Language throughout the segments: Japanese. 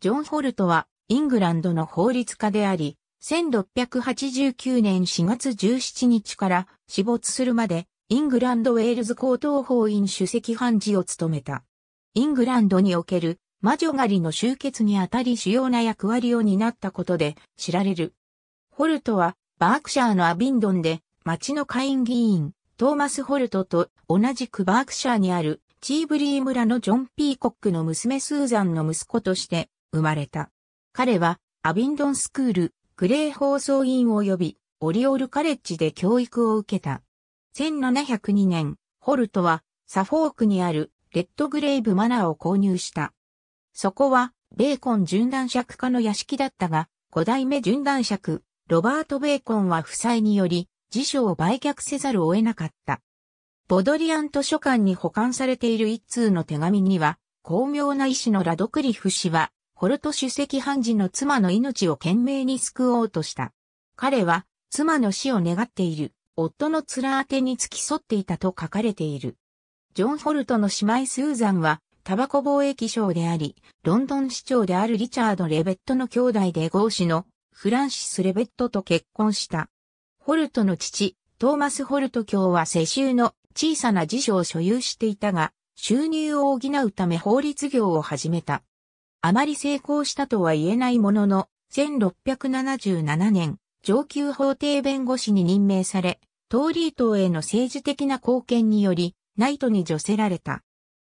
ジョン・ホルトは、イングランドの法律家であり、1689年4月17日から死没するまで、イングランド・ウェールズ高等法院主席判事を務めた。イングランドにおける魔女狩りの集結にあたり主要な役割を担ったことで知られる。ホルトは、バークシャーのアビンドンで、町の下院議員、トーマス・ホルトと同じくバークシャーにあるチーブリー村のジョン・ピーコックの娘スーザンの息子として生まれた。彼は、アビンドンスクール、グレー放送員及び、オリオールカレッジで教育を受けた。1702年、ホルトは、サフォークにある、レッドグレイブマナーを購入した。そこは、ベーコン準男尺家の屋敷だったが、五代目準男尺、ロバート・ベーコンは負債により、辞書を売却せざるを得なかった。ボドリアン図書館に保管されている一通の手紙には、巧妙な医師のラドクリフ氏は、ホルト主席判事の妻の命を懸命に救おうとした。彼は、妻の死を願っている、夫の面当てに付き添っていたと書かれている。ジョン・ホルトの姉妹スーザンは、タバコ貿易商であり、ロンドン市長であるリチャード・レベットの兄弟で合子のフランシス・レベットと結婚した。ホルトの父、トーマス・ホルト卿は世襲の小さな辞書を所有していたが、収入を補うため法律業を始めた。あまり成功したとは言えないものの、1677年、上級法廷弁護士に任命され、トーリー島への政治的な貢献により、ナイトに除せられた。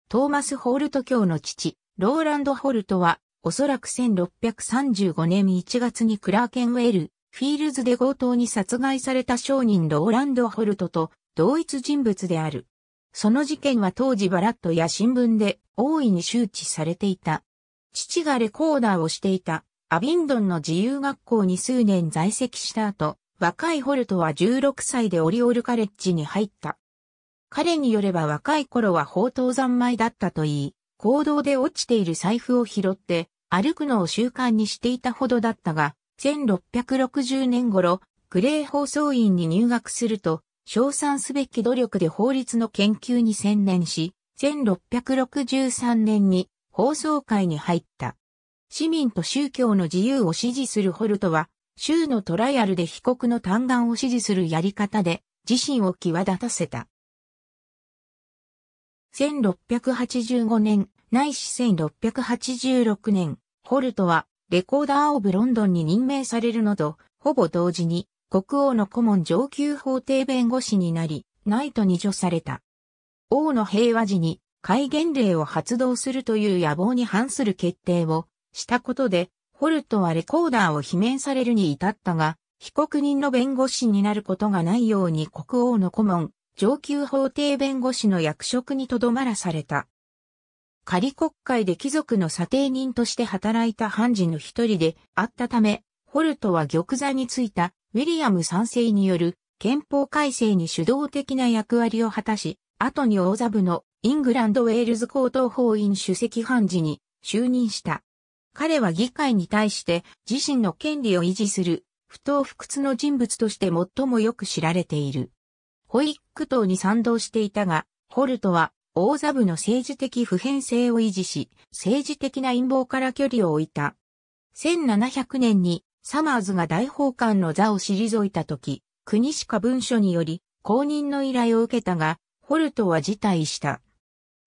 トーマス・ホールト教の父、ローランド・ホルトは、おそらく1635年1月にクラーケンウェル、フィールズで強盗に殺害された商人ローランド・ホルトと同一人物である。その事件は当時バラットや新聞で大いに周知されていた。父がレコーダーをしていたアビンドンの自由学校に数年在籍した後、若いホルトは16歳でオリオールカレッジに入った。彼によれば若い頃は宝刀三昧だったといい、行動で落ちている財布を拾って歩くのを習慣にしていたほどだったが、1660年頃、グレー放送院に入学すると、称賛すべき努力で法律の研究に専念し、1663年に放送会に入った。市民と宗教の自由を支持するホルトは、州のトライアルで被告の嘆願を支持するやり方で自身を際立たせた。1685年、ないし1686年、ホルトはレコーダーオブロンドンに任命されるのと、ほぼ同時に国王の顧問上級法廷弁護士になり、ナイトに除された。王の平和時に戒厳令を発動するという野望に反する決定をしたことで、ホルトはレコーダーを罷免されるに至ったが、被告人の弁護士になることがないように国王の顧問、上級法廷弁護士の役職にとどまらされた。仮国会で貴族の査定人として働いた判事の一人であったため、ホルトは玉座についたウィリアム三世による憲法改正に主導的な役割を果たし、後に大座部のイングランド・ウェールズ高等法院主席判事に就任した。彼は議会に対して自身の権利を維持する不当不屈の人物として最もよく知られている。ホイック党に賛同していたが、ホルトは大座部の政治的普遍性を維持し、政治的な陰謀から距離を置いた。1700年にサマーズが大法官の座を退いた時、国しか文書により公認の依頼を受けたが、ホルトは辞退した。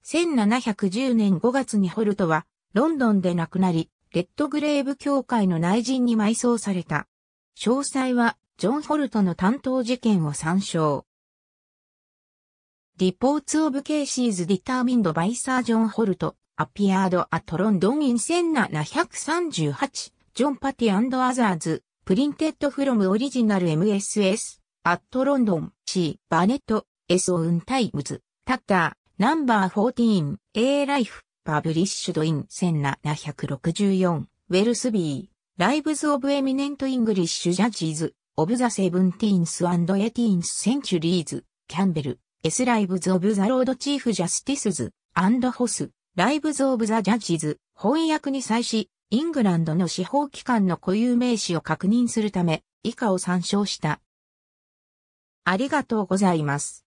1710年5月にホルトは、ロンドンで亡くなり、レッドグレーブ協会の内陣に埋葬された。詳細は、ジョン・ホルトの担当事件を参照。リポーツオブケーシーズ・ディターミンド・バイサー・ジョン・ホルト、アピアード・アト・ロンドン・イン・センナ・ナ・138、ジョン・パティ・アンド・アザーズ、プリンテッド・フロム・オリジナル・ MSS、アット・ロンドン・シー・バネット・ S オンタイムズ、タッター、ナンバー14、A ライフ、パブリッシュドイン七百六十四、ウェルスビー、ライブズオブエミネントイングリッシュジャッジズ、オブザセブンティーンスアンドエティーンスセンチュリーズ、キャンベル、S ライブズオブザロードチーフジャスティスズ、アンドホス、ライブズオブザジャッジズ、翻訳に際し、イングランドの司法機関の固有名詞を確認するため、以下を参照した。ありがとうございます。